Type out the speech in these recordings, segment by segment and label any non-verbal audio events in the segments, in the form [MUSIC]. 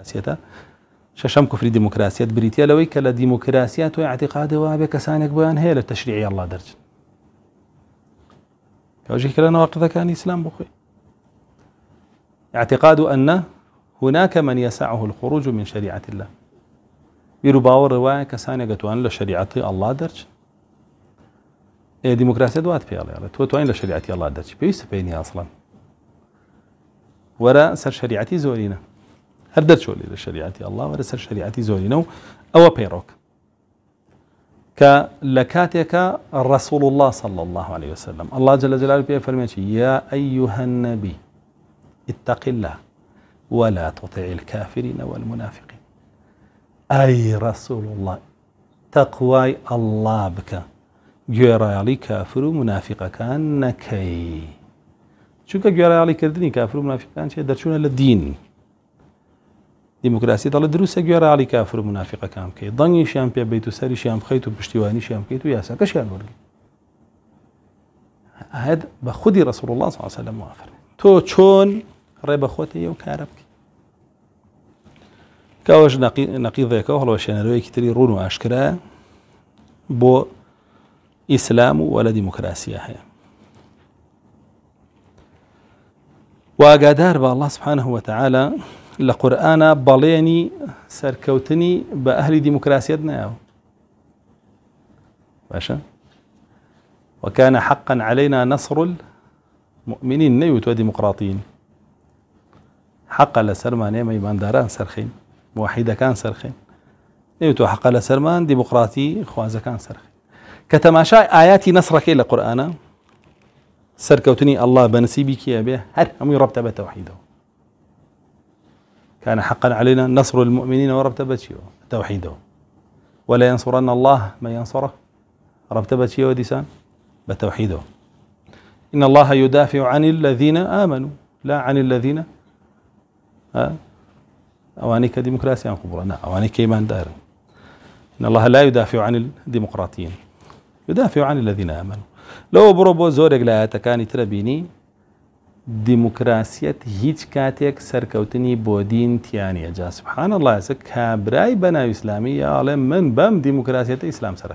دەسێتە شەشەم کوفری دیموکراسیەت بریتە لەوەی کە لە دیموکراسیات توی عتیقادەوە بێ کەسانێک بۆیان هەیە لە تەشریعی ئەڵلا دەرچن ژیکردنەوە قەکانی إسلام بخۆی اعتقاد أن هناك من يسعه الخروج من شريعة الله بیرو باوە ڕێواە قتوان لشريعة الله درج ئەللا دەرچ إيه، دوات في الله يعني توتوان لشريعة الله درج پێویستە بيني أصلا ورا سر شريعتي زورينا هەردەر شو لە شریعتی الله وەرە سەر شریعتی زۆرینە و ئەوە پەیڕۆک کە لە کاتێکە ڕسول الله صلى الله عليه وسلم الله جل جلاله پێ فەرمێکی یا أيها النبي اتق الله ولا تطع الكافرين والمنافقين أي رسول الله تقواي الله بك گوێڕایاڵی علي كافر منافقەکان نەکەی شو كجرى علي کافر كافر منافق كان شيء درشون للدين دیموکراسی دەڵێت دروستە گوێرە علی کافر و منافقەکان بکەیت شام بيتو بیت شام سەریشیان بخیت شام پشتیوانیشیان بکەیت و یاساکەشیان وەرگ هەد بە خودی رسول الله عليه وسلم موافر تو چۆن ڕێبەخۆتی ئەو کارە بکەیت کاوەش نەقیضێکەوە هەڵەشێنەرەوەیکی تری ڕون و ئاشکرا بۆ ئیسلام و وەلە دیموکراسیە هەیە واگادار بە الله سبحانه وتعالى لقرآن بليني سركوتني بأهل ديمقراسيتنا ئەهلی باشا وكان حقا علينا نصر المؤمنين نيوت وديمقراطيين حق لسرمان يا ميمان داران سرخين موحيدة كان سرخين نيوت حق لسرمان ديمقراطي خوازة كان سرخين كتماشا آياتي نصرك إلى قرآن سركوتني الله بنسيبك يا بيه هر هم يربت بتوحيده كان حقا علينا نصر المؤمنين وربتبتشيو توحيده ولا ينصرن الله من ينصره ربتبتشيو ديسان بتوحيده إن الله يدافع عن الذين آمنوا لا عن الذين آه، أوانيك ديمقراسيا قبرة لا أوانيك إيمان دار إن الله لا يدافع عن الديمقراطيين يدافع عن الذين آمنوا لو بروبو زورك لا تكاني تربيني دیموکراسیەت هیچ کاتێک سەرکەوتنی بۆ دین تیانە جاسبحان لازە کابرای بەناوی ئسلامی یاڵێ من بەم دیموکراسیەتە ئیسلام سەر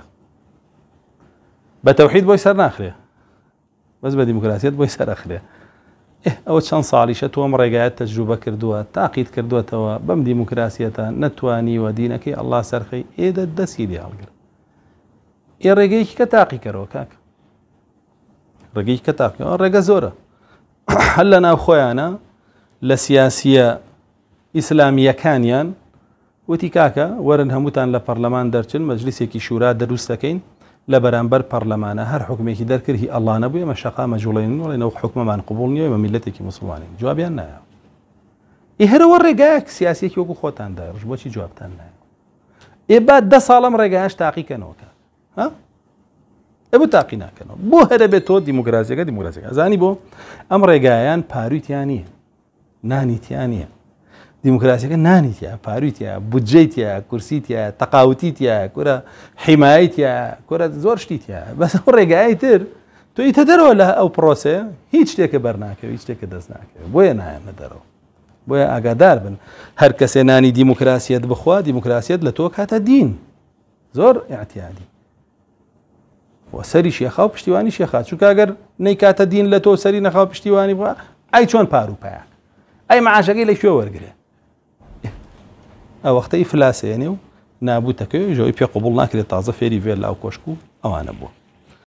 بە تەوحید بۆی سەر ناخرێ بەس بە دیموکراسیەت بۆی سەرخرێ ئەوە چەند ساڵیشە تۆم ڕێگایەت تەجروبە کردووە تاقیت کردوێتەوە بەم دیموکراسیەتە نەتوانیوە دینەکەی ئەللا سەرخی ئێدە دەستی دیالگر ئێ ڕێگەیکی کە تاقی کەرەوە کاک ڕێگەی کە تاقیەوە ڕێگە زۆرە [COUGHS] هەل لە ناو خۆیانە لە سیاسیە ئیسلامیەکانیان وتی کاکە وەرن هەمووتان لە پەرلەمان دەرچن مەجلیسێکی شورا دەروستەکەین لە بەرامبەر پەرلەمانە هەر حکمێکی دەرکردی ئەڵا نەبووە مە شەقا مەجوڵێن وڵێنەوە حکممان قوبول نیە مە میلەتێکی مسلمانین جوابیان نایە ئیهرەوە ڕێگایەک سیاسێکی وەکو خۆتان دەڕژ بۆچی جوابتان نایە ئێبات دە ساڵم ڕێگایش تاقیکەنەوەکە ابو ئەبە تاقی ناکەنەوە بۆ هەرە بێت تۆ دیموگرازیەکە دیموگرازیەکە زانی بو امر گایان پاریت نانیت بۆ ئەم ڕێگایان پارویتیان نیە نانیتیان نیە دیموکراسیەکە نانیتە پارویتە بودجێتە کورسیتە تەقاوتیتە کورە حیمایتە کورە زۆر شتیتە بەس ڕێگای تر توی تە دەرەوە لە او پروسه هیچ شتێکە برناکه هیچ دز ناکه بو نه نه درو بو اگادر بن هر کس نانی دیموکراسیەت بخوا دیموکراسیەت لە تۆ دین زور اعتیادی سەری شێخا و پشتیوانی شێخا چووکە ئەگەر نیکاتە دین لە تۆ سەری نەخاو پشتیوانی بووە ئای چۆن پاروپایە ئەی مەعاشەکەی لە کوێ وەرگێ ئەو وەختەی فلاسێنێ و نابوو تەکەی ژۆی پێ قوبڵ ناکرێت تازە فێری وێ لاو کۆشک و ئەوانە بووە